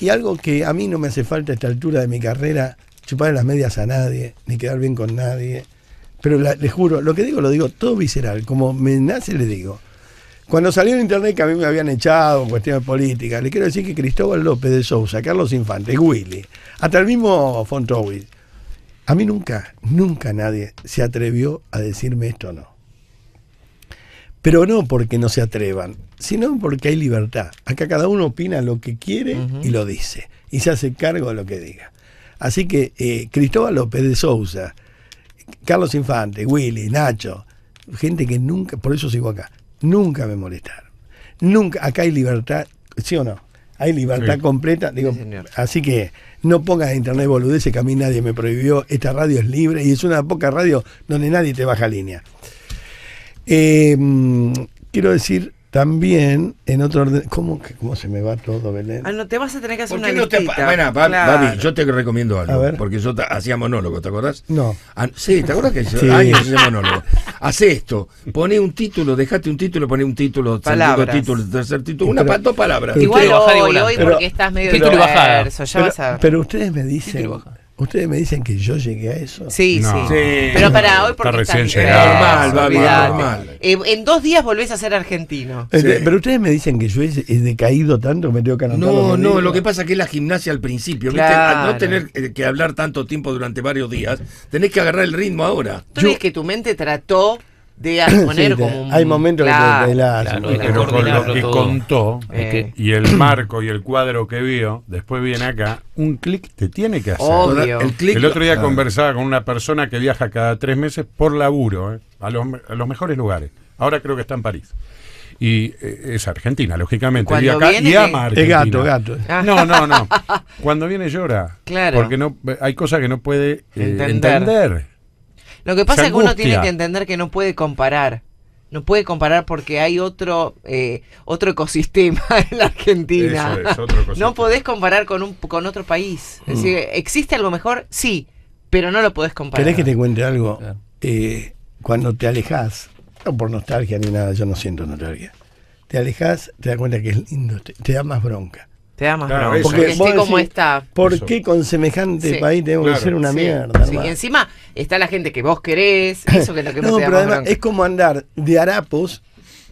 Y algo que a mí no me hace falta a esta altura de mi carrera, chupar las medias a nadie, ni quedar bien con nadie. Pero les juro, lo que digo lo digo todo visceral, como me nace le digo. Cuando salió en internet que a mí me habían echado en cuestiones políticas, le quiero decir que Cristóbal López de Sousa, Carlos Infante, Willy, hasta el mismo Fontowil, a mí nunca, nunca nadie se atrevió a decirme esto no. Pero no porque no se atrevan, sino porque hay libertad. Acá cada uno opina lo que quiere y lo dice, y se hace cargo de lo que diga. Así que eh, Cristóbal López de Sousa, Carlos Infante, Willy, Nacho, gente que nunca, por eso sigo acá, nunca me molestaron. Nunca, acá hay libertad, ¿sí o no? Hay libertad completa. Digo, así que no pongas en internet boludeces que a mí nadie me prohibió. Esta radio es libre y es una poca radio donde nadie te baja línea. Eh, quiero decir también, en otro orden, ¿cómo, ¿cómo se me va todo, Belén? Ah, no, te vas a tener que hacer una bueno, yo te recomiendo algo, porque yo hacía monólogo, ¿te acordás? No. Ah, sí, ¿te acordás que yo sí. años monólogo? Hacé esto, poné un título, dejate un título, poné un título, segundo título, tercer título, una, pero, dos palabras. Igual hoy, hoy porque estás medio ya Pero ustedes me dicen ¿Ustedes me dicen que yo llegué a eso? Sí, sí. Pero para hoy porque está recién normal, va mal, en dos días volvés a ser argentino. Este, pero ustedes me dicen que yo he, decaído tanto me tengo que anotar. No, no, lo que pasa es que es la gimnasia al principio. Al no tener eh, que hablar tanto tiempo durante varios días, tenés que agarrar el ritmo ahora. ¿Tú que tu mente trató hay momentos que lo que contó eh. y el marco y el cuadro que vio, después viene acá, un clic te tiene que hacer. El, el, otro día ah. conversaba con una persona que viaja cada tres meses por laburo, eh, a, los, mejores lugares. Ahora creo que está en París y eh, es argentina, lógicamente. Y, acá, y ama a Es ah. No, no, no. Cuando viene llora. Porque no, hay cosas que no puede entender. Lo que pasa es que uno tiene que entender que no puede comparar. No puede comparar porque hay otro, eh, otro ecosistema en la Argentina. es, no podés comparar con, un, con otro país. Mm. ¿existe algo mejor? Sí, pero no lo podés comparar. ¿Querés que te cuente algo? cuando te alejas, no por nostalgia ni nada, yo no siento nostalgia. Te alejas, te das cuenta que es lindo, te da más bronca. Te da más Porque, como está. ¿Por qué con semejante país tenemos que ser una mierda? Sí. Y encima está la gente que vos querés, eso que es lo que no, da pero además es como andar de harapos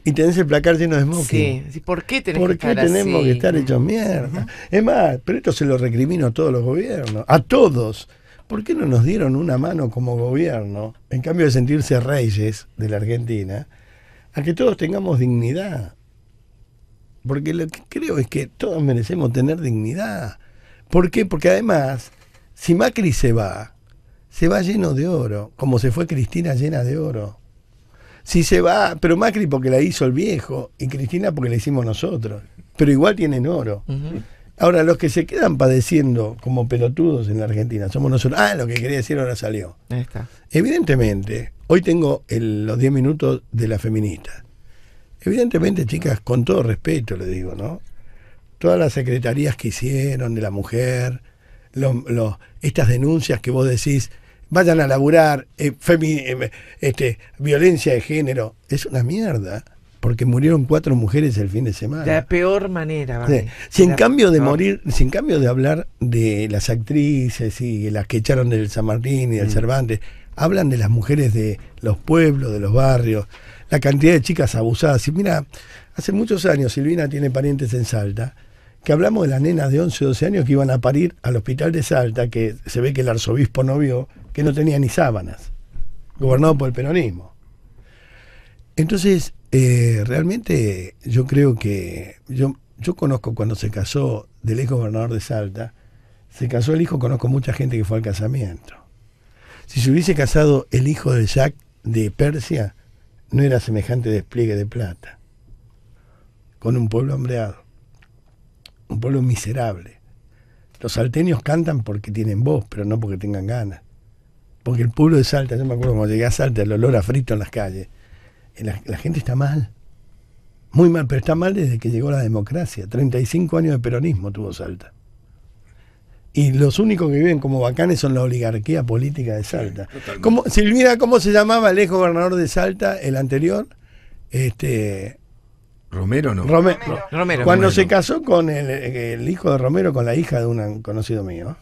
y tenés el placar lleno de smoking. Sí, ¿por qué tenemos que estar hechos mierda? Es más, pero esto se lo recrimino a todos los gobiernos, a todos. ¿Por qué no nos dieron una mano como gobierno, en cambio de sentirse reyes de la Argentina, a que todos tengamos dignidad? Porque lo que creo es que todos merecemos tener dignidad. ¿Por qué? Porque además, si Macri se va, se va lleno de oro, como se fue Cristina llena de oro. Si se va, pero Macri porque la hizo el viejo y Cristina porque la hicimos nosotros. Pero igual tienen oro. Ahora, los que se quedan padeciendo como pelotudos en la Argentina somos nosotros. Ah, lo que quería decir ahora salió. está. Evidentemente, hoy tengo los 10 minutos de la feminista. Evidentemente, chicas, con todo respeto le digo, ¿no? Todas las secretarías que hicieron de la mujer, los, estas denuncias que vos decís, vayan a laburar, eh, eh, este, violencia de género, es una mierda, porque murieron cuatro mujeres el fin de semana. De la peor manera, vale. Si en cambio de morir, sin cambio de hablar de las actrices y las que echaron del San Martín y del mm. Cervantes, hablan de las mujeres de los pueblos, de los barrios, la cantidad de chicas abusadas. Y mira, hace muchos años Silvina tiene parientes en Salta, que hablamos de las nenas de 11, 12 años que iban a parir al hospital de Salta, que se ve que el arzobispo no vio, que no tenía ni sábanas, gobernado por el peronismo. Entonces, eh, realmente yo creo que yo, yo conozco cuando se casó del ex gobernador de Salta, se casó el hijo, conozco mucha gente que fue al casamiento. Si se hubiese casado el hijo de Jack de Persia, no era semejante despliegue de plata. Con un pueblo hambreado, un pueblo miserable. Los salteños cantan porque tienen voz, pero no porque tengan ganas. Porque el pueblo de Salta, yo me acuerdo cuando llegué a Salta, el olor a frito en las calles. Eh, la, la gente está mal. Muy mal, pero está mal desde que llegó la democracia. 35 años de peronismo tuvo Salta y los únicos que viven como bacanes son la oligarquía política de Salta. ...como ¿Cómo, ¿cómo se llamaba el ex gobernador de Salta, el anterior? Este Romero no. Romero. Romero. Cuando se casó con el, hijo de Romero, con la hija de un conocido mío,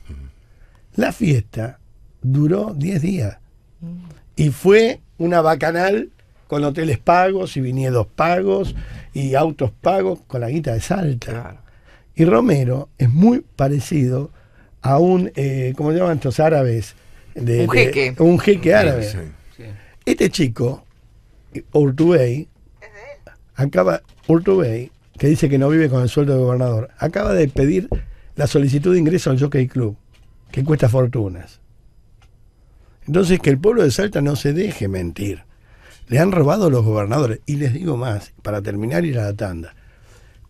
la fiesta duró 10 días. Mm. Y fue una bacanal con hoteles pagos y viñedos pagos y autos pagos con la guita de Salta. Y Romero es muy parecido a un, eh, ¿cómo se llaman estos árabes? De, un jeque. árabe. Este chico, Urtubey, acaba, Urtubey, que dice que no vive con el sueldo de gobernador, acaba de pedir la solicitud de ingreso al Jockey Club, que cuesta fortunas. Entonces, que el pueblo de Salta no se deje mentir. Le han robado los gobernadores. Y les digo más, para terminar y ir a la tanda.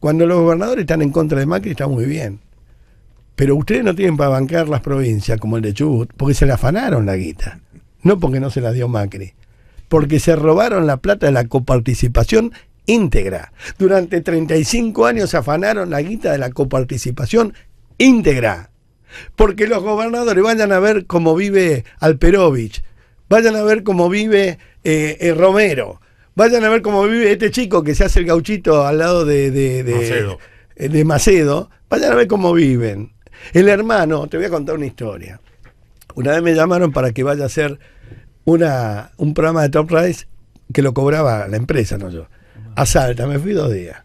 Cuando los gobernadores están en contra de Macri está muy bien. Pero ustedes no tienen para bancar las provincias como el de Chubut, porque se le afanaron la guita. No porque no se la dio Macri. Porque se robaron la plata de la coparticipación íntegra. Durante 35 años se afanaron la guita de la coparticipación íntegra. Porque los gobernadores vayan a ver cómo vive Alperovich, vayan a ver cómo vive eh, eh, Romero, vayan a ver cómo vive este chico que se hace el gauchito al lado de eh, Macedo, vayan a ver cómo viven. El hermano, te voy a contar una historia. Una vez me llamaron para que vaya a hacer un programa de Top Rise que lo cobraba la empresa, no yo. A Salta, me fui dos días.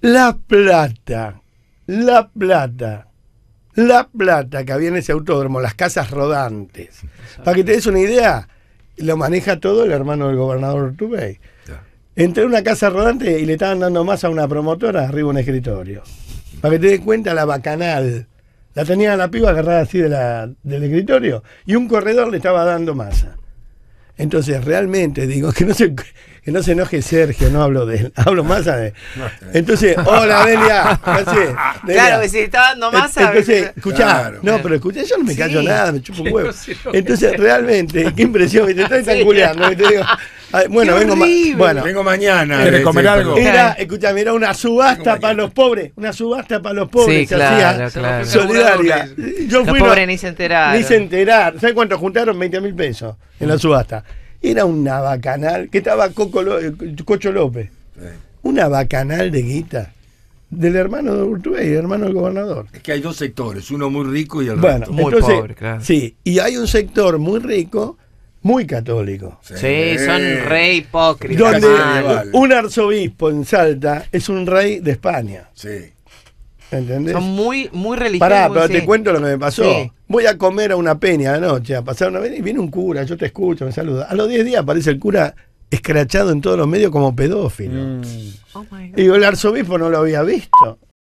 La plata, la plata, la plata que había en ese autódromo, las casas rodantes. Para que te des una idea, lo maneja todo el hermano del gobernador Tubey. Entré en una casa rodante y le estaban dando más a una promotora arriba un escritorio. Para que te des cuenta la bacanal. La tenía la piba agarrada así de la, del escritorio y un corredor le estaba dando masa. Entonces, realmente digo que no se, que no se enoje Sergio, no hablo de él, hablo más a él. Entonces, hola Delia, Claro, que pues si está dando masa. Entonces, escuchá, no, pero escuchá, yo no me callo nada, me chupo un huevo. Entonces, realmente, qué impresión, te estás sí. bueno, vengo, bueno, vengo mañana. comer algo? Era, una subasta para los pobres, una subasta para los pobres, sí, hacía solidaria. Yo fui los pobres ni se enteraron. Ni se enteraron. ¿Sabes cuánto juntaron? 20 mil pesos en la subasta. Era un abacanal, que estaba Cocho López. un Una de guita. Del hermano de Urtubey, hermano del gobernador. Es que hay dos sectores, uno muy rico y el otro muy pobre, Sí, y hay un sector muy rico, muy católico. Sí, son rey hipócritas. un arzobispo en Salta es un rey de España. Sí. Son muy, muy religiosos. Pará, pero te cuento lo que me pasó. Voy a comer a una peña anoche, a pasar una vez y viene un cura, yo te escucho, me saluda. A los 10 días aparece el cura escrachado en todos los medios como pedófilo. Mm. Oh y el arzobispo no lo había visto.